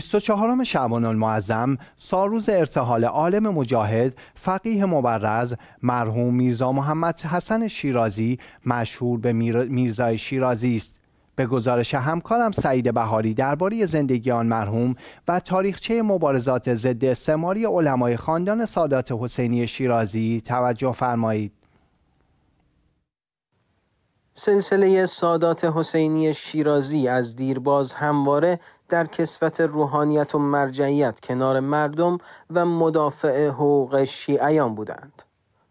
24 شعبان المعظم سالروز ارتحال عالم مجاهد فقیه مبرز مرحوم میرزا محمد حسن شیرازی مشهور به میرزای شیرازی است به گزارش همکارم سعید بهاری درباره زندگی آن مرحوم و تاریخچه مبارزات ضد استعماری علمای خاندان سادات حسینی شیرازی توجه فرمایید سلسله سادات حسینی شیرازی از دیرباز همواره در کسفت روحانیت و مرجعیت کنار مردم و مدافع حقوق شیعیان بودند.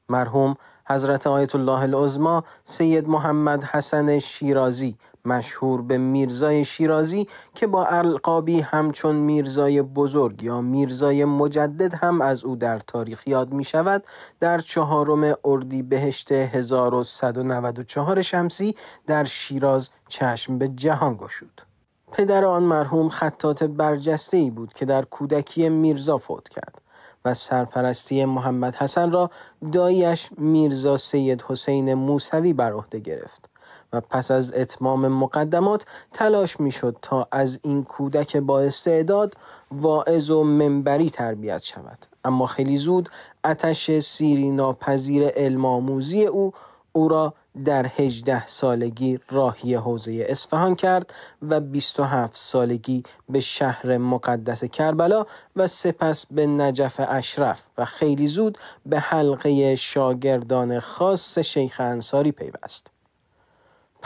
مرحوم حضرت آیت الله العظما سید محمد حسن شیرازی مشهور به میرزای شیرازی که با القابی همچون میرزای بزرگ یا میرزای مجدد هم از او در تاریخ یاد می شود در چهارم اردی بهشت 1194 شمسی در شیراز چشم به جهان گشود. پدر آن مرحوم خطات برجسته ای بود که در کودکی میرزا فوت کرد. و سرپرستی محمد حسن را دایش میرزا سید حسین موسوی بر عهده گرفت و پس از اتمام مقدمات تلاش میشد تا از این کودک با استعداد واعظ و منبری تربیت شود اما خیلی زود اتش سیری ناپذیر علم آموزی او او را در 18 سالگی راهی حوزه اصفهان کرد و 27 سالگی به شهر مقدس کربلا و سپس به نجف اشرف و خیلی زود به حلقه شاگردان خاص شیخ انصاری پیوست.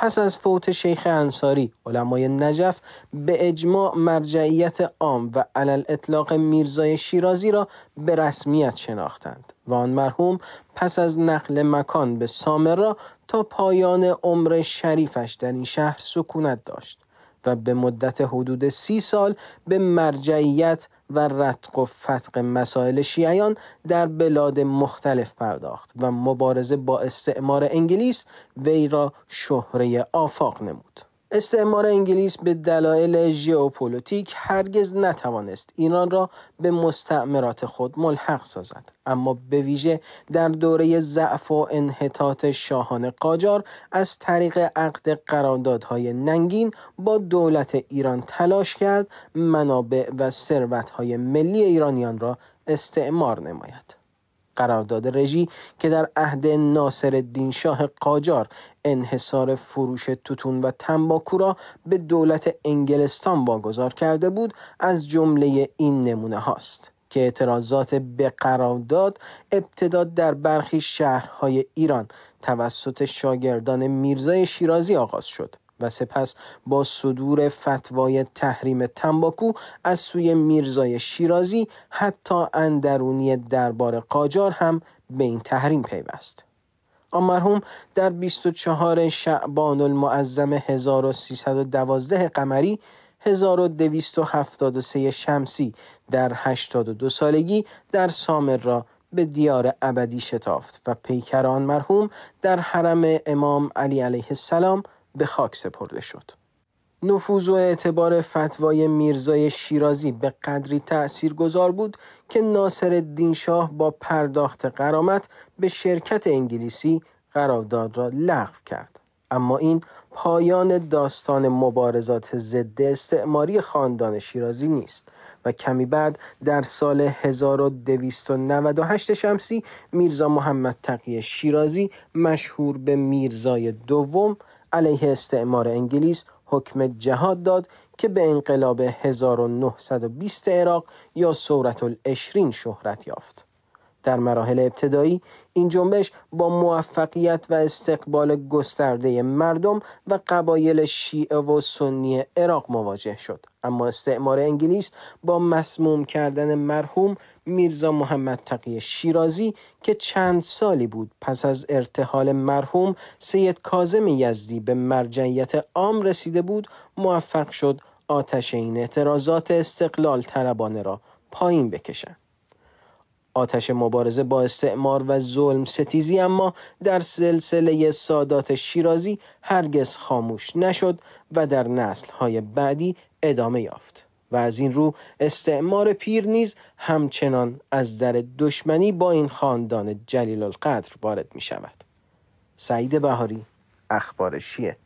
پس از فوت شیخ انصاری علمای نجف به اجماع مرجعیت عام و علل اطلاق میرزای شیرازی را به رسمیت شناختند و آن مرحوم پس از نقل مکان به سامرا تا پایان عمر شریفش در این شهر سکونت داشت و به مدت حدود سی سال به مرجعیت و رتق و فتق مسائل شیعیان در بلاد مختلف پرداخت و مبارزه با استعمار انگلیس وی را شهره آفاق نمود. استعمار انگلیس به دلایل ژئوپلیتیک هرگز نتوانست ایران را به مستعمرات خود ملحق سازد اما به ویژه در دوره ضعف و انحطاط شاهان قاجار از طریق عقد قراردادهای ننگین با دولت ایران تلاش کرد منابع و ثروتهای ملی ایرانیان را استعمار نماید قرارداد رژی که در عهد ناصر شاه قاجار انحصار فروش توتون و تنباکو را به دولت انگلستان واگذار کرده بود از جمله این نمونه هاست. که اعتراضات به قرارداد ابتدا در برخی شهرهای ایران توسط شاگردان میرزای شیرازی آغاز شد و سپس با صدور فتوای تحریم تنباکو از سوی میرزای شیرازی حتی اندرونی دربار قاجار هم به این تحریم پیوست. آن مرحوم در 24 شعبان المعظم 1312 قمری 1273 شمسی در 82 سالگی در سامر را به دیار ابدی شتافت و پیکر آن مرحوم در حرم امام علی علیه السلام به خاک سپرده شد. نفوذ و اعتبار فتوای میرزای شیرازی به قدری تأثیر گذار بود که ناصر الدین شاه با پرداخت قرامت به شرکت انگلیسی قرارداد را لغو کرد. اما این پایان داستان مبارزات ضد استعماری خاندان شیرازی نیست و کمی بعد در سال 1298 شمسی میرزا محمد تقی شیرازی مشهور به میرزای دوم علیه استعمار انگلیس حکم جهاد داد که به انقلاب 1920 عراق یا سورت الاشرین شهرت یافت. در مراحل ابتدایی این جنبش با موفقیت و استقبال گسترده مردم و قبایل شیعه و سنی عراق مواجه شد اما استعمار انگلیس با مسموم کردن مرحوم میرزا محمد تقی شیرازی که چند سالی بود پس از ارتحال مرحوم سید کازم یزدی به مرجعیت عام رسیده بود موفق شد آتش این اعتراضات استقلال طلبانه را پایین بکشد. آتش مبارزه با استعمار و ظلم ستیزی اما در سلسله سادات شیرازی هرگز خاموش نشد و در نسلهای بعدی ادامه یافت و از این رو استعمار پیر نیز همچنان از در دشمنی با این خاندان جلیل القدر وارد می شود سعید بهاری اخبار شیه